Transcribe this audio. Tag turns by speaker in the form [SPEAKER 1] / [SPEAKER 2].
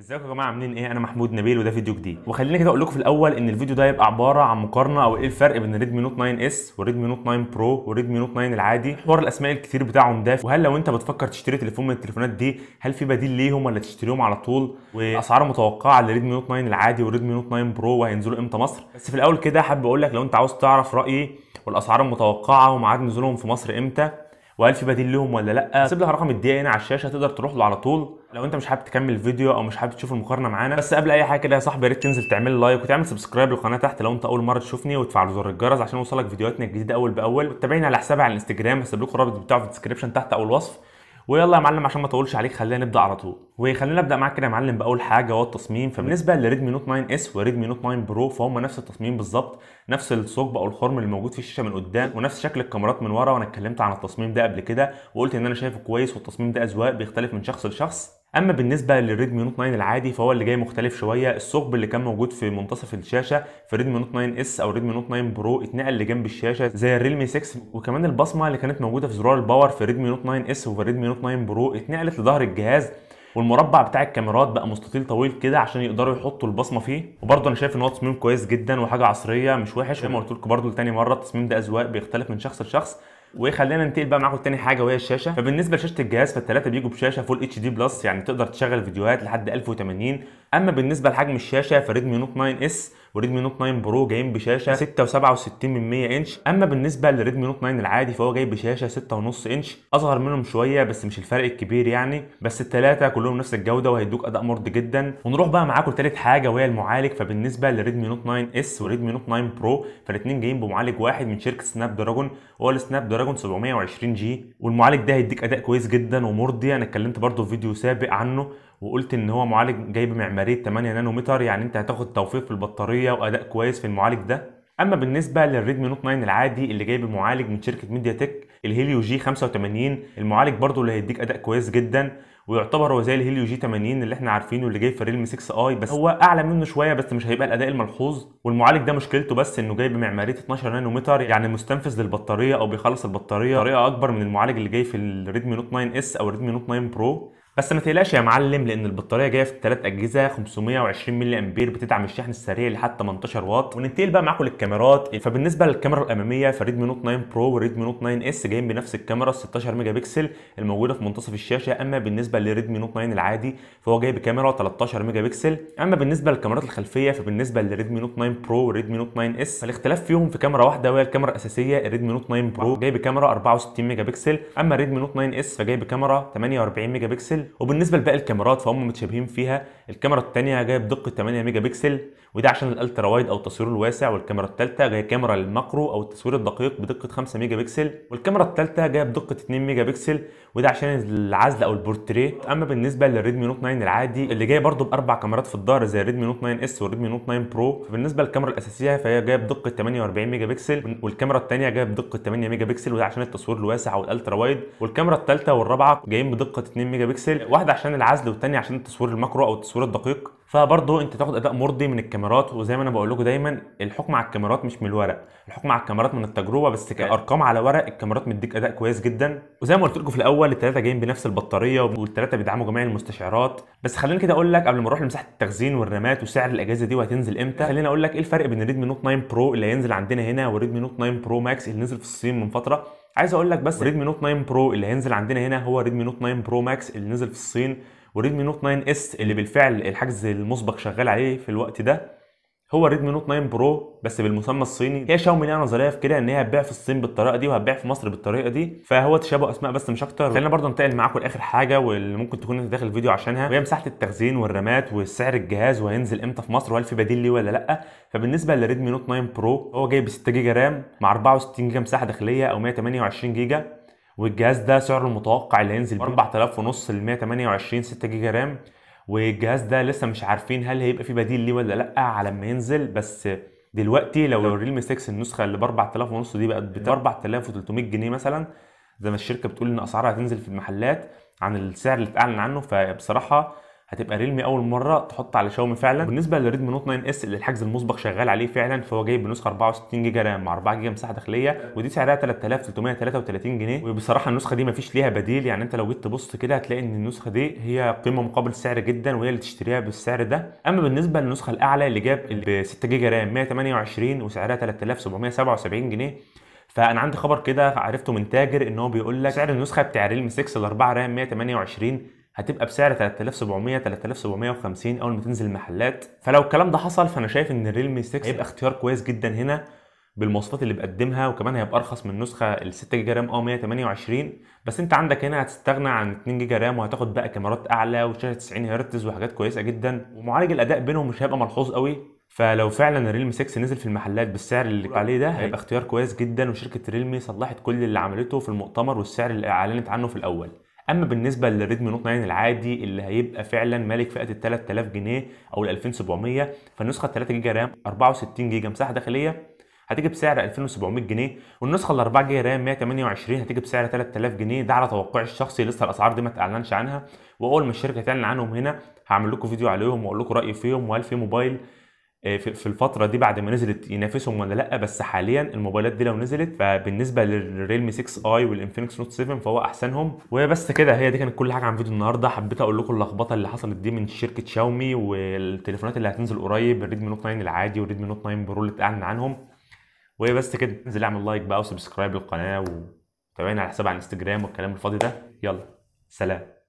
[SPEAKER 1] ازيكم يا جماعه عاملين ايه انا محمود نبيل وده فيديو جديد وخليني كده اقول لكم في الاول ان الفيديو ده هيبقى عباره عن مقارنه او ايه الفرق بين ريدمي نوت 9 اس وريدمي نوت 9 برو وريدمي نوت 9 العادي حوار الاسماء الكتير بتاعهم ده وهل لو انت بتفكر تشتري تليفون من التليفونات دي هل في بديل ليهم ولا تشتريهم على طول واسعار متوقعه لريدمي نوت 9 العادي والريدمي نوت 9 برو وهينزلوا امتى مصر بس في الاول كده حابب اقول لك لو انت عاوز تعرف رايي والاسعار المتوقعه وميعاد نزولهم في مصر امتى وهل في بديل لهم ولا لا سيب لها رقم الدقيقه هنا على الشاشه تقدر تروح له على طول لو انت مش حابب تكمل الفيديو او مش حابب تشوف المقارنه معانا بس قبل اي حاجه كده يا صاحبي يا ريت تنزل تعمل لايك وتعمل سبسكرايب للقناه تحت لو انت اول مره تشوفني وتفعل زر الجرس عشان يوصلك فيديوهاتنا الجديده اول باول وتابعني على حسابي على الانستجرام هسيب لكم الرابط بتاعه في الديسكربشن تحت او الوصف ويلا يا معلم عشان ما اطولش عليك خلينا نبدا على طول وخلينا نبدا معاك كده يا معلم باول حاجه هو التصميم فبالنسبه لريدمي نوت 9 اس وريدمي نوت 9 برو فهم نفس التصميم بالظبط نفس الثقب او الخرم اللي موجود في الشاشه من قدام ونفس شكل الكاميرات من ورا وانا اتكلمت عن التصميم ده قبل كده وقلت ان انا شايفه كويس والتصميم ده اذواق بيختلف من شخص لشخص اما بالنسبه للريدمي نوت 9 العادي فهو اللي جاي مختلف شويه الثقب اللي كان موجود في منتصف الشاشه في ريدمي نوت 9 اس او ريدمي نوت 9 برو اتنقل لجنب الشاشه زي الريلمي 6 وكمان البصمه اللي كانت موجوده في زرار الباور في ريدمي نوت 9 اس وفي ريدمي نوت 9 برو اتنقلت لظهر الجهاز والمربع بتاع الكاميرات بقى مستطيل طويل كده عشان يقدروا يحطوا البصمه فيه وبرده انا شايف ان هو تصميم كويس جدا وحاجه عصريه مش وحش زي ما قلت لكم برده لتاني مره التصميم ده اذواق بيختلف من شخص لشخص وخلينا ننتقل بقى معاكم تاني حاجه وهي الشاشه فبالنسبه لشاشه الجهاز فالثلاثه بيجوا بشاشه فول اتش دي بلس يعني تقدر تشغل فيديوهات لحد 1080 اما بالنسبه لحجم الشاشه فريدمي نوت 9 اس وريدمي نوت 9 برو جايين بشاشه 6 و67 من 100 انش اما بالنسبه لريدمي نوت 9 العادي فهو جاي بشاشه 6.5 انش اصغر منهم شويه بس مش الفرق الكبير يعني بس الثلاثه كلهم نفس الجوده وهيدوك اداء مرضي جدا ونروح بقى معاكم لثالث حاجه وهي المعالج فبالنسبه لريدمي نوت 9 اس وريدمي نوت 9 برو فالاثنين جايين بمعالج واحد من شركه سناب دراجون وهو السناب دراجون 720 جي والمعالج ده هيديك اداء كويس جدا ومرضي انا اتكلمت برده في فيديو سابق عنه وقلت ان هو معالج جايب معماريه 8 نانومتر يعني انت هتاخد توفير في البطاريه واداء كويس في المعالج ده اما بالنسبه للريدمي نوت 9 العادي اللي جايب معالج من شركه ميديا تك الهيليو جي 85 المعالج برضه اللي هيديك اداء كويس جدا ويعتبر هو زي الهيليو جي 80 اللي احنا عارفينه اللي جاي في ريلمي 6 اي بس هو اعلى منه شويه بس مش هيبقى الاداء الملحوظ والمعالج ده مشكلته بس انه جاي بمعماريه 12 نانومتر يعني مستنفذ للبطاريه او بيخلص البطاريه بطريقه اكبر من المعالج اللي جاي في الريدمي نوت 9 اس او الريدمي نوت 9 برو بس ما تقلقش يا معلم لان البطاريه جايه في ثلاث اجهزه 520 ملي امبير بتدعم الشحن السريع لحد 18 واط وننتقل بقى معاكم للكاميرات فبالنسبه للكاميرا الاماميه فريدمي نوت 9 برو وريدمي نوت 9 اس جايين بنفس الكاميرا 16 ميجا بكسل الموجوده في منتصف الشاشه اما بالنسبه لريدمي نوت 9 العادي فهو جاي بكاميرا 13 ميجا بكسل اما بالنسبه للكاميرات الخلفيه فبالنسبه لريدمي نوت 9 برو وريدمي نوت 9 اس فالاختلاف فيهم في كاميرا واحده وهي الكاميرا الاساسيه الريدمي نوت 9 برو جاي بكاميرا 64 ميجا بكسل اما ريدمي نوت 9 اس فجاي بكاميرا 48 ميجا بكسل بكسل وبالنسبه لباقي الكاميرات فهم متشابهين فيها الكاميرا الثانيه جايه بدقه 8 ميجا بكسل وده عشان الالترا وايد او التصوير الواسع والكاميرا الثالثه جايه كاميرا للماكرو او التصوير الدقيق بدقه 5 ميجا بكسل والكاميرا الثالثه جايه بدقه 2 ميجا بكسل وده عشان العزل او البورتريه اما بالنسبه للريدمي نوت 9 العادي اللي جاي برده باربع كاميرات في الظهر زي الريدمي نوت 9 اس والريدمي نوت 9 برو فبالنسبه للكاميرا الاساسيه فهي جايه بدقه 48 ميجا بكسل والكاميرا الثانيه جايه بدقه 8 ميجا بكسل وده عشان التصوير الواسع الالترا وايد والكاميرا الثالثه والرابعه جايين بدقه 2 ميجا بكسل بيكسل واحده عشان العزل والثانيه عشان التصوير الماكرو او التصوير الدقيق فبرضه انت تاخد اداء مرضي من الكاميرات وزي ما انا بقول لكم دايما الحكم على الكاميرات مش من الورق الحكم على الكاميرات من التجربه بس كارقام على ورق الكاميرات مديك اداء كويس جدا وزي ما قلت لكم في الاول الثلاثه جايين بنفس البطاريه والثلاثه بيدعموا جميع المستشعرات بس خليني كده اقول لك قبل ما اروح لمساحه التخزين والرامات وسعر الاجهزه دي وهتنزل امتى خليني اقول لك ايه الفرق بين ريدمي نوت 9 برو اللي هينزل عندنا هنا وريدمي نوت 9 برو ماكس اللي نزل في الصين من فتره عايز اقول لك بس ريدمي نوت 9 برو اللي هينزل عندنا هنا هو ريدمي نوت 9 برو ماكس اللي نزل في الصين وريدمي نوت 9 اس اللي بالفعل الحجز المسبق شغال عليه في الوقت ده هو ريدمي نوت 9 برو بس بالمسمى الصيني هي شاومي ليها نظريه في كده ان هي هتبيع في الصين بالطريقه دي وهتبيع في مصر بالطريقه دي فهو تشابه اسماء بس مش اكتر خلينا برضه ننتقل معاكم لاخر حاجه واللي ممكن تكون انت داخل الفيديو عشانها وهي مساحه التخزين والرامات وسعر الجهاز وهينزل امتى في مصر وهل في بديل ليه ولا لا فبالنسبه لريدمي نوت 9 برو هو جاي ب 6 جيجا رام مع 64 جيجا مساحه داخليه او 128 جيجا والجهاز ده سعره المتوقع اللي هينزل ب 4000 ونص ل 128 6 جيجا رام والجهاز ده لسه مش عارفين هل هيبقى في بديل ليه ولا لا على ما ينزل بس دلوقتي لو نعم. الريلم 6 النسخه اللي ب 4000 ونص دي بقت ب 4300 نعم. جنيه مثلا زي ما الشركه بتقول ان اسعارها هتنزل في المحلات عن السعر اللي اتعلن عنه فبصراحه هتبقى ريلمي اول مره تحط على شاومي فعلا بالنسبه للريدمي نوت 9 اس اللي الحجز المسبق شغال عليه فعلا فهو جاي بنسخه 64 جيجا رام مع 4 جيجا مساحه داخليه ودي سعرها 3333 جنيه وبصراحه النسخه دي مفيش ليها بديل يعني انت لو جيت تبص كده هتلاقي ان النسخه دي هي قيمه مقابل سعر جدا وهي اللي تشتريها بالسعر ده اما بالنسبه للنسخه الاعلى اللي جاب ب 6 جيجا رام 128 وسعرها 3777 جنيه فانا عندي خبر كده عرفته من تاجر ان هو بيقول لك سعر النسخه بتاع ريلمي 6 ال 4 رام 128 هتبقى بسعر 3700 3750 اول ما تنزل المحلات فلو الكلام ده حصل فانا شايف ان الريلمي 6 هيبقى اختيار كويس جدا هنا بالمواصفات اللي بقدمها وكمان هيبقى ارخص من النسخه ال 6 جيجا رام اه 128 بس انت عندك هنا هتستغنى عن 2 جيجا رام وهتاخد بقى كاميرات اعلى وشاشه 90 هرتز وحاجات كويسه جدا ومعالج الاداء بينهم مش هيبقى ملحوظ قوي فلو فعلا الريلمي 6 نزل في المحلات بالسعر اللي عليه ده أيوة. هيبقى اختيار كويس جدا وشركه ريلمي صلحت كل اللي عملته في المؤتمر والسعر اللي اعلنت عنه في الاول اما بالنسبه للريدمي نوت 9 العادي اللي هيبقى فعلا مالك فئه ال 3000 جنيه او ال 2700 فالنسخه 3 جيجا رام 64 جيجا مساحه داخليه هتيجي بسعر 2700 جنيه والنسخه ال 4 جيجا رام 128 هتيجي بسعر 3000 جنيه ده على توقعي الشخصي لسه الاسعار دي ما اتعلنش عنها واول ما الشركه تعلن عنهم هنا هعمل لكم فيديو عليهم واقول لكم رايي فيهم وهل في موبايل آه، في الفتره دي بعد ما نزلت ينافسهم ولا لا بس حاليا الموبايلات دي لو نزلت فبالنسبه للريلمي 6 اي والانفينكس نوت 7 فهو احسنهم وبس كده هي دي كانت كل حاجه عن فيديو النهارده حبيت اقول لكم اللخبطه اللي حصلت دي من شركه شاومي والتليفونات اللي هتنزل قريب الريدمي نوت 9 العادي والريدمي نوت 9 برو اللي اتعلن عنهم وبس كده انزل اعمل لايك بقى وسبسكرايب للقناه وتابعنا على حساب على الانستجرام والكلام الفاضي ده يلا سلام